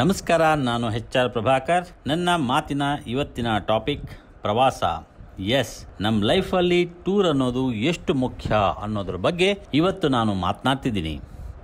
ನಮಸ್ಕಾರ ನಾನು H R Prabhakar ನನ್ನ ಮಾತಿನ ಇವತ್ತಿನ ಟಾಪಿಕ್ ಪ್ರವಾಸ ಎಸ್ ನಮ್ಮ ಲೈಫಲ್ಲಿ ಟೂರ್ ಅನ್ನೋದು ಎಷ್ಟು ಮುಖ್ಯ ಅನ್ನೋದ್ರ ಬಗ್ಗೆ ಇವತ್ತು ನಾನು ಮಾತನಾಡ್ತಿದ್ದೀನಿ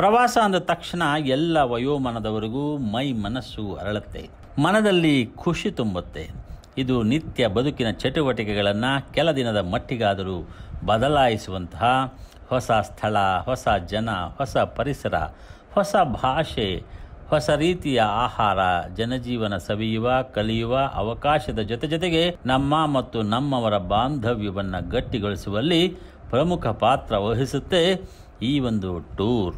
ಪ್ರವಾಸ ಅಂದ ತಕ್ಷಣ ಎಲ್ಲ ವಯೋಮಾನದವರೆಗೂ ಮೈ ಮನಸ್ಸು ಅರಳುತ್ತೆ ಮನದಲ್ಲಿ ಖುಷಿ ತುಂಬುತ್ತೆ ಇದು ನಿತ್ಯ ಬದುಕಿನ ಚಟುವಟಿಕೆಗಳನ್ನು ಕೆಲ ದಿನದ ಮಟ್ಟಿಗಾದರೂ ಬದಲಾಯಿಸುವಂತಹ ಹೊಸ ಸ್ಥಳ ಹೊಸ ಜನ ಹೊಸ ಪರಿಸರ ಹೊಸ ಭಾಷೆ ಹೊಸ ರೀತಿಯ ಆಹಾರ ಜನಜೀವನ ಸವಿಯುವ ಕಲಿಯುವ ಅವಕಾಶದ ಜೊತೆ ಜೊತೆಗೆ ನಮ್ಮ ಮತ್ತು ನಮ್ಮವರ ಬಾಂಧವ್ಯವನ್ನು ಗಟ್ಟಿಗೊಳಿಸುವಲ್ಲಿ ಪ್ರಮುಖ ಪಾತ್ರ ವಹಿಸುತ್ತೆ ಈ ಒಂದು ಟೂರ್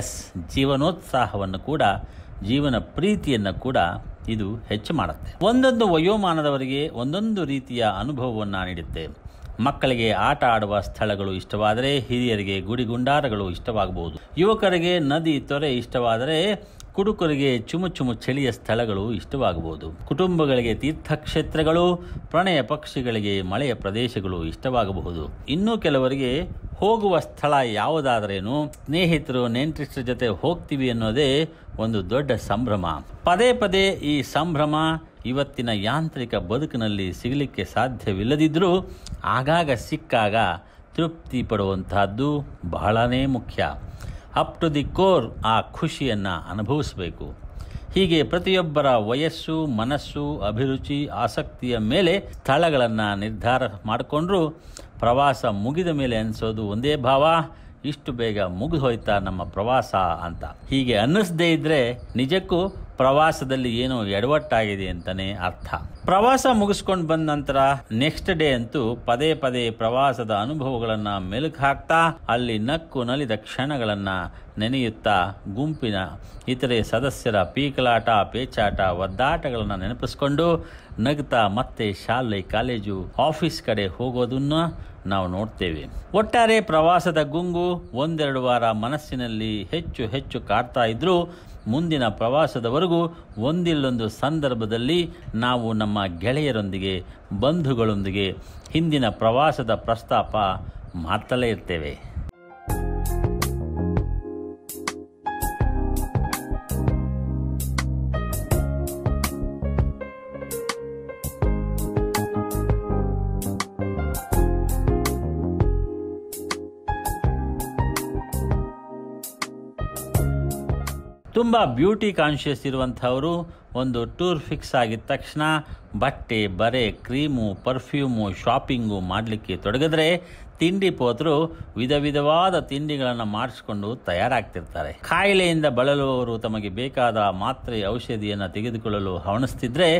ಎಸ್ ಜೀವನೋತ್ಸಾಹವನ್ನು ಕೂಡ ಜೀವನ ಪ್ರೀತಿಯನ್ನು ಕೂಡ ಇದು ಹೆಚ್ಚು ಮಾಡುತ್ತೆ ಒಂದೊಂದು ವಯೋಮಾನದವರಿಗೆ ಒಂದೊಂದು ರೀತಿಯ ಅನುಭವವನ್ನು ನೀಡುತ್ತೆ ಮಕ್ಕಳಿಗೆ ಆಟ ಆಡುವ ಸ್ಥಳಗಳು ಇಷ್ಟವಾದರೆ ಹಿರಿಯರಿಗೆ ಗುಡಿಗುಂಡಾರಗಳು ಇಷ್ಟವಾಗಬಹುದು ಯುವಕರಿಗೆ ನದಿ ತೊರೆ ಇಷ್ಟವಾದರೆ ಕುಡುಕರಿಗೆ ಚುಮು ಚಳಿಯ ಸ್ಥಳಗಳು ಇಷ್ಟವಾಗಬಹುದು ಕುಟುಂಬಗಳಿಗೆ ತೀರ್ಥಕ್ಷೇತ್ರಗಳು ಪ್ರಣಯ ಪಕ್ಷಿಗಳಿಗೆ ಮಳೆಯ ಪ್ರದೇಶಗಳು ಇಷ್ಟವಾಗಬಹುದು ಇನ್ನೂ ಕೆಲವರಿಗೆ ಹೋಗುವ ಸ್ಥಳ ಯಾವುದಾದರೇನು ಸ್ನೇಹಿತರು ನೆಂಟಿಸ್ಟ್ರ ಜೊತೆ ಹೋಗ್ತೀವಿ ಅನ್ನೋದೇ ಒಂದು ದೊಡ್ಡ ಸಂಭ್ರಮ ಪದೇ ಪದೇ ಈ ಸಂಭ್ರಮ ಇವತ್ತಿನ ಯಾಂತ್ರಿಕ ಬದುಕಿನಲ್ಲಿ ಸಿಗಲಿಕ್ಕೆ ಸಾಧ್ಯವಿಲ್ಲದಿದ್ದರೂ ಆಗಾಗ ಸಿಕ್ಕಾಗ ತೃಪ್ತಿ ಪಡುವಂತಹದ್ದು ಬಹಳನೇ ಮುಖ್ಯ ಅಪ್ ಟು ದಿ ಕೋರ್ ಆ ಖುಷಿಯನ್ನು ಅನುಭವಿಸಬೇಕು ಹೀಗೆ ಪ್ರತಿಯೊಬ್ಬರ ವಯಸ್ಸು ಮನಸ್ಸು ಅಭಿರುಚಿ ಆಸಕ್ತಿಯ ಮೇಲೆ ಸ್ಥಳಗಳನ್ನು ನಿರ್ಧಾರ ಮಾಡಿಕೊಂಡ್ರೂ ಪ್ರವಾಸ ಮುಗಿದ ಮೇಲೆ ಅನಿಸೋದು ಒಂದೇ ಭಾವ ಇಷ್ಟು ಬೇಗ ಮುಗಿದು ಹೋಯ್ತಾ ನಮ್ಮ ಪ್ರವಾಸ ಅಂತ ಹೀಗೆ ಅನ್ನಿಸದೇ ಇದ್ದರೆ ನಿಜಕ್ಕೂ ಪ್ರವಾಸದಲ್ಲಿ ಏನು ಎಡವಟ್ಟಾಗಿದೆ ಅಂತಾನೆ ಅರ್ಥ ಪ್ರವಾಸ ಮುಗಿಸ್ಕೊಂಡು ಬಂದ ನಂತರ ನೆಕ್ಸ್ಟ್ ಡೇ ಅಂತೂ ಪದೇ ಪದೇ ಪ್ರವಾಸದ ಅನುಭವಗಳನ್ನು ಮೆಲುಕು ಹಾಕ್ತಾ ಅಲ್ಲಿ ನಕ್ಕು ನಲಿದ ಕ್ಷಣಗಳನ್ನು ನೆನೆಯುತ್ತಾ ಗುಂಪಿನ ಇತರೆ ಸದಸ್ಯರ ಪೀಕಲಾಟ ಪೇಚಾಟ ಒದ್ದಾಟಗಳನ್ನು ನೆನಪಿಸ್ಕೊಂಡು ನಗ್ತಾ ಮತ್ತೆ ಶಾಲೆ ಕಾಲೇಜು ಆಫೀಸ್ ಕಡೆ ಹೋಗೋದನ್ನು ನಾವು ನೋಡ್ತೇವೆ ಒಟ್ಟಾರೆ ಪ್ರವಾಸದ ಗುಂಗು ಒಂದೆರಡು ವಾರ ಮನಸ್ಸಿನಲ್ಲಿ ಹೆಚ್ಚು ಹೆಚ್ಚು ಕಾಡ್ತಾ ಇದ್ರೂ ಮುಂದಿನ ಪ್ರವಾಸದವರೆಗೂ ಒಂದಿಲ್ಲೊಂದು ಸಂದರ್ಭದಲ್ಲಿ ನಾವು ನಮ್ಮ ಗೆಳೆಯರೊಂದಿಗೆ ಬಂಧುಗಳೊಂದಿಗೆ ಹಿಂದಿನ ಪ್ರವಾಸದ ಪ್ರಸ್ತಾಪ ಮಾಡ್ತಲೇ ಇರ್ತೇವೆ ತುಂಬ ಬ್ಯೂಟಿ ಕಾನ್ಷಿಯಸ್ ಇರುವಂಥವರು ಒಂದು ಟೂರ್ ಫಿಕ್ಸ್ ಆಗಿದ ತಕ್ಷಣ ಬಟ್ಟೆ ಬರೆ ಕ್ರೀಮು ಪರ್ಫ್ಯೂಮು ಶಾಪಿಂಗು ಮಾಡಲಿಕ್ಕೆ ತೊಡಗಿದ್ರೆ ತಿಂಡಿ ಪೋತರು ವಿಧ ವಿಧವಾದ ತಿಂಡಿಗಳನ್ನು ಮಾಡಿಸ್ಕೊಂಡು ತಯಾರಾಗ್ತಿರ್ತಾರೆ ಕಾಯಿಲೆಯಿಂದ ಬಳಲುವವರು ತಮಗೆ ಬೇಕಾದ ಮಾತ್ರೆ ಔಷಧಿಯನ್ನು ತೆಗೆದುಕೊಳ್ಳಲು ಹವಣಿಸ್ತಿದ್ರೆ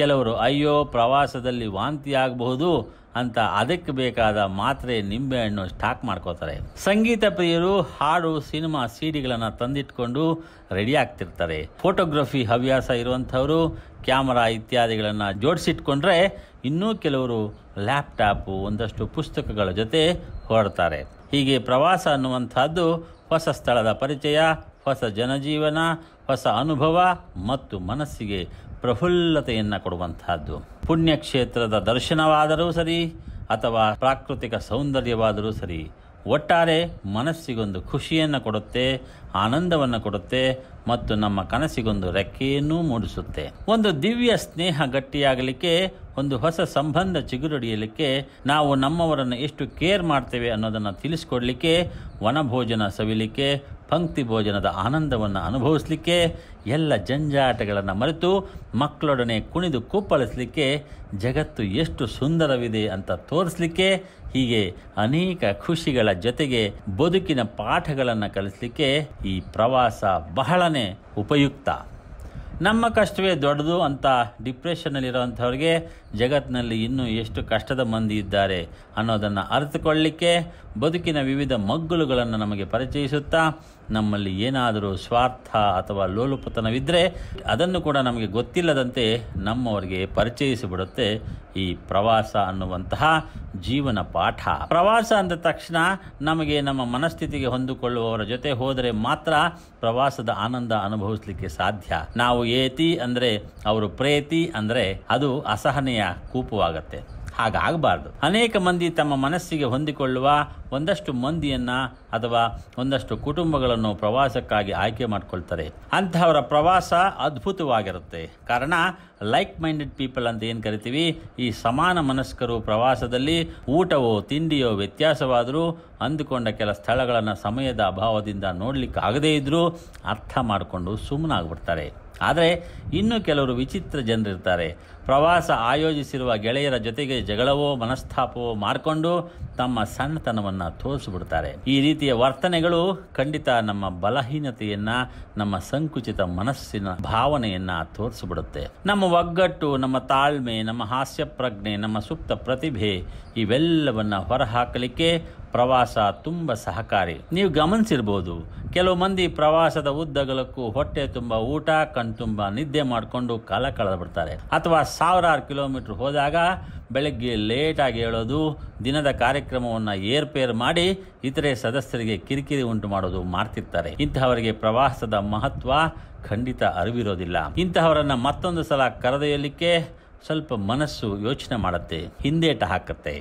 ಕೆಲವರು ಅಯ್ಯೋ ಪ್ರವಾಸದಲ್ಲಿ ವಾಂತಿ ಆಗಬಹುದು ಅಂತ ಅದಕ್ಕೆ ಬೇಕಾದ ಮಾತ್ರೆ ನಿಂಬೆಹಣ್ಣು ಸ್ಟಾಕ್ ಮಾಡ್ಕೋತಾರೆ ಸಂಗೀತ ಪ್ರಿಯರು ಹಾಡು ಸಿನಿಮಾ ಸಿಡಿಗಳನ್ನು ತಂದಿಟ್ಕೊಂಡು ರೆಡಿ ಆಗ್ತಿರ್ತಾರೆ ಫೋಟೋಗ್ರಫಿ ಹವ್ಯಾಸ ಇರುವಂಥವರು ಕ್ಯಾಮರಾ ಇತ್ಯಾದಿಗಳನ್ನು ಜೋಡಿಸಿಟ್ಕೊಂಡ್ರೆ ಇನ್ನೂ ಕೆಲವರು ಲ್ಯಾಪ್ಟಾಪು ಒಂದಷ್ಟು ಪುಸ್ತಕಗಳ ಜೊತೆ ಹೊರಡ್ತಾರೆ ಹೀಗೆ ಪ್ರವಾಸ ಅನ್ನುವಂಥದ್ದು ಹೊಸ ಸ್ಥಳದ ಪರಿಚಯ ಹೊಸ ಜನಜೀವನ ಹೊಸ ಅನುಭವ ಮತ್ತು ಮನಸ್ಸಿಗೆ ಪ್ರಫುಲ್ಲತೆಯನ್ನು ಕೊಡುವಂತಹದ್ದು ಪುಣ್ಯಕ್ಷೇತ್ರದ ದರ್ಶನವಾದರೂ ಸರಿ ಅಥವಾ ಪ್ರಾಕೃತಿಕ ಸೌಂದರ್ಯವಾದರೂ ಸರಿ ಒಟ್ಟಾರೆ ಮನಸ್ಸಿಗೊಂದು ಖುಷಿಯನ್ನು ಕೊಡುತ್ತೆ ಆನಂದವನ್ನು ಕೊಡುತ್ತೆ ಮತ್ತು ನಮ್ಮ ಕನಸಿಗೊಂದು ರೆಕ್ಕೆಯನ್ನು ಮೂಡಿಸುತ್ತೆ ಒಂದು ದಿವ್ಯ ಸ್ನೇಹ ಗಟ್ಟಿಯಾಗಲಿಕ್ಕೆ ಒಂದು ಹೊಸ ಸಂಬಂಧ ಚಿಗುರುಡಿಯಲಿಕ್ಕೆ ನಾವು ನಮ್ಮವರನ್ನು ಎಷ್ಟು ಕೇರ್ ಮಾಡ್ತೇವೆ ಅನ್ನೋದನ್ನು ತಿಳಿಸ್ಕೊಡ್ಲಿಕ್ಕೆ ವನಭೋಜನ ಸವಿಲಿಕ್ಕೆ ಪಂಕ್ತಿ ಭೋಜನದ ಆನಂದವನ್ನು ಅನುಭವಿಸಲಿಕ್ಕೆ ಎಲ್ಲ ಜಂಜಾಟಗಳನ್ನು ಮರೆತು ಮಕ್ಕಳೊಡನೆ ಕುಣಿದು ಕುಪ್ಪಳಿಸಲಿಕ್ಕೆ ಜಗತ್ತು ಎಷ್ಟು ಸುಂದರವಿದೆ ಅಂತ ತೋರಿಸಲಿಕ್ಕೆ ಹೀಗೆ ಅನೇಕ ಖುಷಿಗಳ ಜೊತೆಗೆ ಬದುಕಿನ ಪಾಠಗಳನ್ನು ಕಲಿಸಲಿಕ್ಕೆ ಈ ಪ್ರವಾಸ ಬಹಳನೇ ಉಪಯುಕ್ತ ನಮ್ಮ ಕಷ್ಟವೇ ದೊಡ್ಡದು ಅಂತ ಡಿಪ್ರೆಷನ್ನಲ್ಲಿರೋಂಥವ್ರಿಗೆ ಜಗತ್ತಿನಲ್ಲಿ ಇನ್ನೂ ಎಷ್ಟು ಕಷ್ಟದ ಮಂದಿ ಇದ್ದಾರೆ ಅನ್ನೋದನ್ನು ಅರಿತುಕೊಳ್ಳಿಕ್ಕೆ ಬದುಕಿನ ವಿವಿಧ ಮಗ್ಗುಲುಗಳನ್ನು ನಮಗೆ ಪರಿಚಯಿಸುತ್ತಾ ನಮ್ಮಲ್ಲಿ ಏನಾದರೂ ಸ್ವಾರ್ಥ ಅಥವಾ ಲೋಲುಪತನವಿದ್ದರೆ ಅದನ್ನು ಕೂಡ ನಮಗೆ ಗೊತ್ತಿಲ್ಲದಂತೆ ನಮ್ಮವರಿಗೆ ಪರಿಚಯಿಸಿಬಿಡುತ್ತೆ ಈ ಪ್ರವಾಸ ಅನ್ನುವಂತಹ ಜೀವನ ಪಾಠ ಪ್ರವಾಸ ಅಂದ ತಕ್ಷಣ ನಮಗೆ ನಮ್ಮ ಮನಸ್ಥಿತಿಗೆ ಹೊಂದಿಕೊಳ್ಳುವವರ ಜೊತೆ ಹೋದರೆ ಮಾತ್ರ ಪ್ರವಾಸದ ಆನಂದ ಅನುಭವಿಸಲಿಕ್ಕೆ ಸಾಧ್ಯ ನಾವು ಏತಿ ಅಂದರೆ ಅವರು ಪ್ರೇತಿ ಅಂದರೆ ಅದು ಅಸಹನೀಯ ಕೂಪವಾಗತ್ತೆ ಹಾಗಾಗಬಾರ್ದು ಅನೇಕ ಮಂದಿ ತಮ್ಮ ಮನಸ್ಸಿಗೆ ಹೊಂದಿಕೊಳ್ಳುವ ಒಂದಷ್ಟು ಮಂದಿಯನ್ನು ಅಥವಾ ಒಂದಷ್ಟು ಕುಟುಂಬಗಳನ್ನು ಪ್ರವಾಸಕ್ಕಾಗಿ ಆಯ್ಕೆ ಮಾಡಿಕೊಳ್ತಾರೆ ಅಂತಹವರ ಪ್ರವಾಸ ಅದ್ಭುತವಾಗಿರುತ್ತೆ ಕಾರಣ ಲೈಕ್ ಮೈಂಡೆಡ್ ಪೀಪಲ್ ಅಂತ ಏನು ಕರಿತೀವಿ ಈ ಸಮಾನ ಮನಸ್ಕರು ಪ್ರವಾಸದಲ್ಲಿ ಊಟವೋ ತಿಂಡಿಯೋ ವ್ಯತ್ಯಾಸವಾದರೂ ಅಂದುಕೊಂಡ ಕೆಲ ಸ್ಥಳಗಳನ್ನು ಸಮಯದ ಅಭಾವದಿಂದ ನೋಡಲಿಕ್ಕೆ ಆಗದೇ ಇದ್ದರೂ ಅರ್ಥ ಮಾಡಿಕೊಂಡು ಸುಮ್ಮನಾಗ್ಬಿಡ್ತಾರೆ ಆದರೆ ಇನ್ನೂ ಕೆಲವರು ವಿಚಿತ್ರ ಜನರಿರ್ತಾರೆ ಪ್ರವಾಸ ಆಯೋಜಿಸಿರುವ ಗೆಳೆಯರ ಜೊತೆಗೆ ಜಗಳವೋ ಮನಸ್ತಾಪವೋ ಮಾಡಿಕೊಂಡು ತಮ್ಮ ಸಣ್ಣತನವನ್ನು ತೋರಿಸ್ಬಿಡ್ತಾರೆ ಈ ರೀತಿಯ ವರ್ತನೆಗಳು ಖಂಡಿತ ನಮ್ಮ ಬಲಹೀನತೆಯನ್ನ ನಮ್ಮ ಸಂಕುಚಿತ ಮನಸ್ಸಿನ ಭಾವನೆಯನ್ನ ತೋರಿಸ್ಬಿಡುತ್ತೆ ನಮ್ಮ ಒಗ್ಗಟ್ಟು ನಮ್ಮ ತಾಳ್ಮೆ ನಮ್ಮ ಹಾಸ್ಯ ಪ್ರಜ್ಞೆ ನಮ್ಮ ಸುಪ್ತ ಪ್ರತಿಭೆ ಇವೆಲ್ಲವನ್ನ ಹೊರಹಾಕಲಿಕ್ಕೆ ಪ್ರವಾಸ ತುಂಬ ಸಹಕಾರಿ ನೀವು ಗಮನಿಸಿರ್ಬೋದು ಕೆಲವು ಮಂದಿ ಪ್ರವಾಸದ ಉದ್ದಗಲಕ್ಕೂ ಹೊಟ್ಟೆ ತುಂಬ ಊಟ ಕಣ್ತುಂಬ ನಿದ್ದೆ ಮಾಡಿಕೊಂಡು ಕಾಲ ಕಳೆದು ಬಿಡ್ತಾರೆ ಅಥವಾ ಸಾವಿರಾರು ಕಿಲೋಮೀಟರ್ ಹೋದಾಗ ಬೆಳಗ್ಗೆ ಲೇಟಾಗಿ ಹೇಳೋದು ದಿನದ ಕಾರ್ಯಕ್ರಮವನ್ನು ಏರ್ಪೇರ್ ಮಾಡಿ ಇತರೆ ಸದಸ್ಯರಿಗೆ ಕಿರಿಕಿರಿ ಉಂಟು ಮಾಡೋದು ಮಾಡ್ತಿರ್ತಾರೆ ಇಂತಹವರಿಗೆ ಪ್ರವಾಸದ ಮಹತ್ವ ಖಂಡಿತ ಅರಿವಿರೋದಿಲ್ಲ ಇಂತಹವರನ್ನು ಮತ್ತೊಂದು ಸಲ ಕರೆದೊಯ್ಯಲಿಕ್ಕೆ ಸ್ವಲ್ಪ ಮನಸ್ಸು ಯೋಚನೆ ಮಾಡುತ್ತೆ ಹಿಂದೇಟ ಹಾಕುತ್ತೆ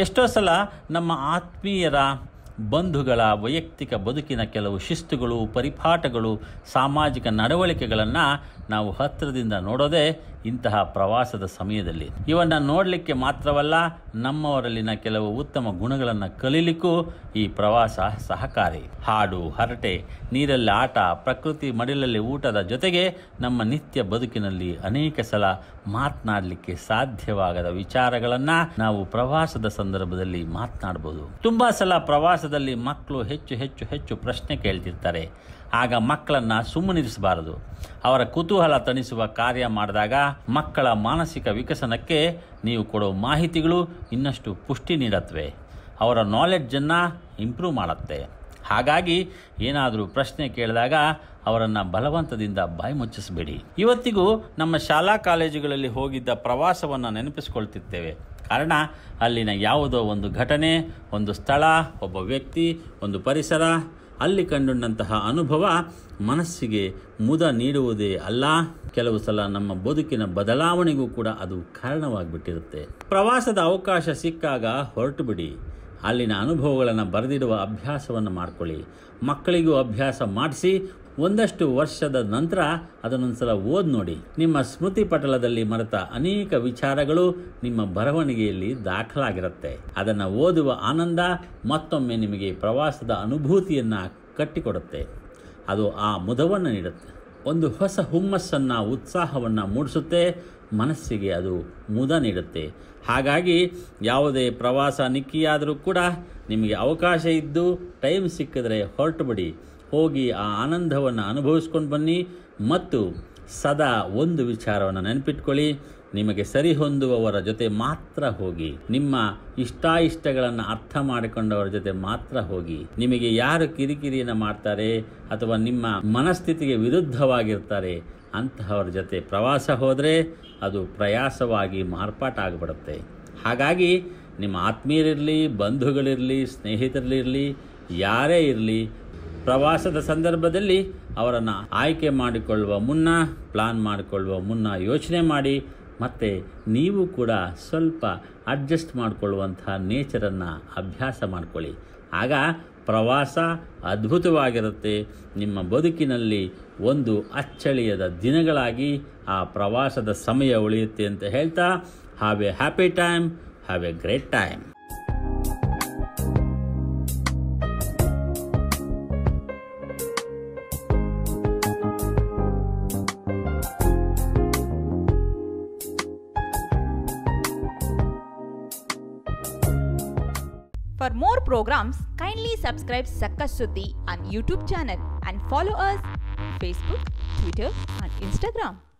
ಎಷ್ಟೋ ಸಲ ನಮ್ಮ ಆತ್ಮೀಯರ ಬಂಧುಗಳ ವೈಯಕ್ತಿಕ ಬದುಕಿನ ಕೆಲವು ಶಿಸ್ತುಗಳು ಪರಿಪಾಠಗಳು ಸಾಮಾಜಿಕ ನಡವಳಿಕೆಗಳನ್ನು ನಾವು ಹತ್ತಿರದಿಂದ ನೋಡೋದೇ ಇಂತಹ ಪ್ರವಾಸದ ಸಮಯದಲ್ಲಿ ಇವನ್ನ ನೋಡಲಿಕ್ಕೆ ಮಾತ್ರವಲ್ಲ ನಮ್ಮವರಲ್ಲಿನ ಕೆಲವು ಉತ್ತಮ ಗುಣಗಳನ್ನು ಕಲೀಲಿಕ್ಕೂ ಈ ಪ್ರವಾಸ ಸಹಕಾರಿ ಹಾಡು ಹರಟೆ ನೀರಲ್ಲಿ ಆಟ ಪ್ರಕೃತಿ ಮಡಿಲಲ್ಲಿ ಊಟದ ಜೊತೆಗೆ ನಮ್ಮ ನಿತ್ಯ ಬದುಕಿನಲ್ಲಿ ಅನೇಕ ಸಲ ಮಾತನಾಡಲಿಕ್ಕೆ ಸಾಧ್ಯವಾಗದ ವಿಚಾರಗಳನ್ನು ನಾವು ಪ್ರವಾಸದ ಸಂದರ್ಭದಲ್ಲಿ ಮಾತನಾಡಬಹುದು ತುಂಬಾ ಸಲ ಪ್ರವಾಸದಲ್ಲಿ ಮಕ್ಕಳು ಹೆಚ್ಚು ಹೆಚ್ಚು ಹೆಚ್ಚು ಪ್ರಶ್ನೆ ಕೇಳ್ತಿರ್ತಾರೆ ಆಗ ಮಕ್ಕಳನ್ನು ಸುಮ್ಮನಿರಿಸಬಾರದು ಅವರ ಕುತೂಹಲ ತಣಿಸುವ ಕಾರ್ಯ ಮಾಡಿದಾಗ ಮಕ್ಕಳ ಮಾನಸಿಕ ವಿಕಸನಕ್ಕೆ ನೀವು ಕೊಡೋ ಮಾಹಿತಿಗಳು ಇನ್ನಷ್ಟು ಪುಷ್ಟಿ ನೀಡತ್ವೆ ಅವರ ನಾಲೆಡ್ಜನ್ನು ಇಂಪ್ರೂವ್ ಮಾಡುತ್ತೆ ಹಾಗಾಗಿ ಏನಾದರೂ ಪ್ರಶ್ನೆ ಕೇಳಿದಾಗ ಅವರನ್ನು ಬಲವಂತದಿಂದ ಬಾಯಿ ಮುಚ್ಚಿಸಬೇಡಿ ಇವತ್ತಿಗೂ ನಮ್ಮ ಶಾಲಾ ಕಾಲೇಜುಗಳಲ್ಲಿ ಹೋಗಿದ್ದ ಪ್ರವಾಸವನ್ನು ನೆನಪಿಸಿಕೊಳ್ತಿರ್ತೇವೆ ಕಾರಣ ಅಲ್ಲಿನ ಯಾವುದೋ ಒಂದು ಘಟನೆ ಒಂದು ಸ್ಥಳ ಒಬ್ಬ ವ್ಯಕ್ತಿ ಒಂದು ಪರಿಸರ ಅಲ್ಲಿ ಕಂಡುಂಡಂತಹ ಅನುಭವ ಮನಸ್ಸಿಗೆ ಮುದ ನೀಡುವುದೇ ಅಲ್ಲ ಕೆಲವು ಸಲ ನಮ್ಮ ಬದುಕಿನ ಬದಲಾವಣೆಗೂ ಕೂಡ ಅದು ಕಾರಣವಾಗಿಬಿಟ್ಟಿರುತ್ತೆ ಪ್ರವಾಸದ ಅವಕಾಶ ಸಿಕ್ಕಾಗ ಹೊರಟು ಬಿಡಿ ಅಲ್ಲಿನ ಅನುಭವಗಳನ್ನು ಬರೆದಿಡುವ ಅಭ್ಯಾಸವನ್ನು ಮಾಡಿಕೊಳ್ಳಿ ಮಕ್ಕಳಿಗೂ ಅಭ್ಯಾಸ ಮಾಡಿಸಿ ಒಂದಷ್ಟು ವರ್ಷದ ನಂತರ ಅದನ್ನೊಂದು ಸಲ ಓದಿ ನೋಡಿ ನಿಮ್ಮ ಸ್ಮೃತಿ ಪಟಲದಲ್ಲಿ ಮರೆತ ಅನೇಕ ವಿಚಾರಗಳು ನಿಮ್ಮ ಬರವಣಿಗೆಯಲ್ಲಿ ದಾಖಲಾಗಿರುತ್ತೆ ಅದನ್ನು ಓದುವ ಆನಂದ ಮತ್ತೊಮ್ಮೆ ನಿಮಗೆ ಪ್ರವಾಸದ ಅನುಭೂತಿಯನ್ನು ಕಟ್ಟಿಕೊಡುತ್ತೆ ಅದು ಆ ಮುದವನ್ನು ನೀಡುತ್ತೆ ಒಂದು ಹೊಸ ಹುಮ್ಮಸ್ಸನ್ನು ಉತ್ಸಾಹವನ್ನು ಮೂಡಿಸುತ್ತೆ ಮನಸ್ಸಿಗೆ ಅದು ಮುದ ನೀಡುತ್ತೆ ಹಾಗಾಗಿ ಯಾವುದೇ ಪ್ರವಾಸ ನಿಕ್ಕಿಯಾದರೂ ಕೂಡ ನಿಮಗೆ ಅವಕಾಶ ಇದ್ದು ಟೈಮ್ ಸಿಕ್ಕಿದ್ರೆ ಹೊರಟುಬಿಡಿ ಹೋಗಿ ಆ ಆನಂದವನ್ನು ಅನುಭವಿಸ್ಕೊಂಡು ಬನ್ನಿ ಮತ್ತು ಸದಾ ಒಂದು ವಿಚಾರವನ್ನು ನೆನಪಿಟ್ಕೊಳ್ಳಿ ನಿಮಗೆ ಸರಿ ಹೊಂದುವವರ ಜೊತೆ ಮಾತ್ರ ಹೋಗಿ ನಿಮ್ಮ ಇಷ್ಟಾಯಿಷ್ಟಗಳನ್ನು ಅರ್ಥ ಮಾಡಿಕೊಂಡವರ ಜೊತೆ ಮಾತ್ರ ಹೋಗಿ ನಿಮಗೆ ಯಾರು ಕಿರಿಕಿರಿಯನ್ನು ಮಾಡ್ತಾರೆ ಅಥವಾ ನಿಮ್ಮ ಮನಸ್ಥಿತಿಗೆ ವಿರುದ್ಧವಾಗಿರ್ತಾರೆ ಅಂತಹವರ ಜೊತೆ ಪ್ರವಾಸ ಹೋದರೆ ಅದು ಪ್ರಯಾಸವಾಗಿ ಮಾರ್ಪಾಟ ಹಾಗಾಗಿ ನಿಮ್ಮ ಆತ್ಮೀಯರಿರಲಿ ಬಂಧುಗಳಿರಲಿ ಸ್ನೇಹಿತರಲ್ಲಿರಲಿ ಯಾರೇ ಇರಲಿ ಪ್ರವಾಸದ ಸಂದರ್ಭದಲ್ಲಿ ಅವರನ್ನು ಆಯ್ಕೆ ಮಾಡಿಕೊಳ್ಳುವ ಮುನ್ನ ಪ್ಲಾನ್ ಮಾಡಿಕೊಳ್ಳುವ ಮುನ್ನ ಯೋಚನೆ ಮಾಡಿ ಮತ್ತು ನೀವು ಕೂಡ ಸ್ವಲ್ಪ ಅಡ್ಜಸ್ಟ್ ಮಾಡಿಕೊಳ್ಳುವಂಥ ನೇಚರನ್ನು ಅಭ್ಯಾಸ ಮಾಡಿಕೊಳ್ಳಿ ಆಗ ಪ್ರವಾಸ ಅದ್ಭುತವಾಗಿರುತ್ತೆ ನಿಮ್ಮ ಬದುಕಿನಲ್ಲಿ ಒಂದು ಅಚ್ಚಳಿಯದ ದಿನಗಳಾಗಿ ಆ ಪ್ರವಾಸದ ಸಮಯ ಉಳಿಯುತ್ತೆ ಅಂತ ಹೇಳ್ತಾ have a happy time have a great time For more programs, kindly subscribe Sakka on YouTube channel and follow us Facebook, Twitter and Instagram.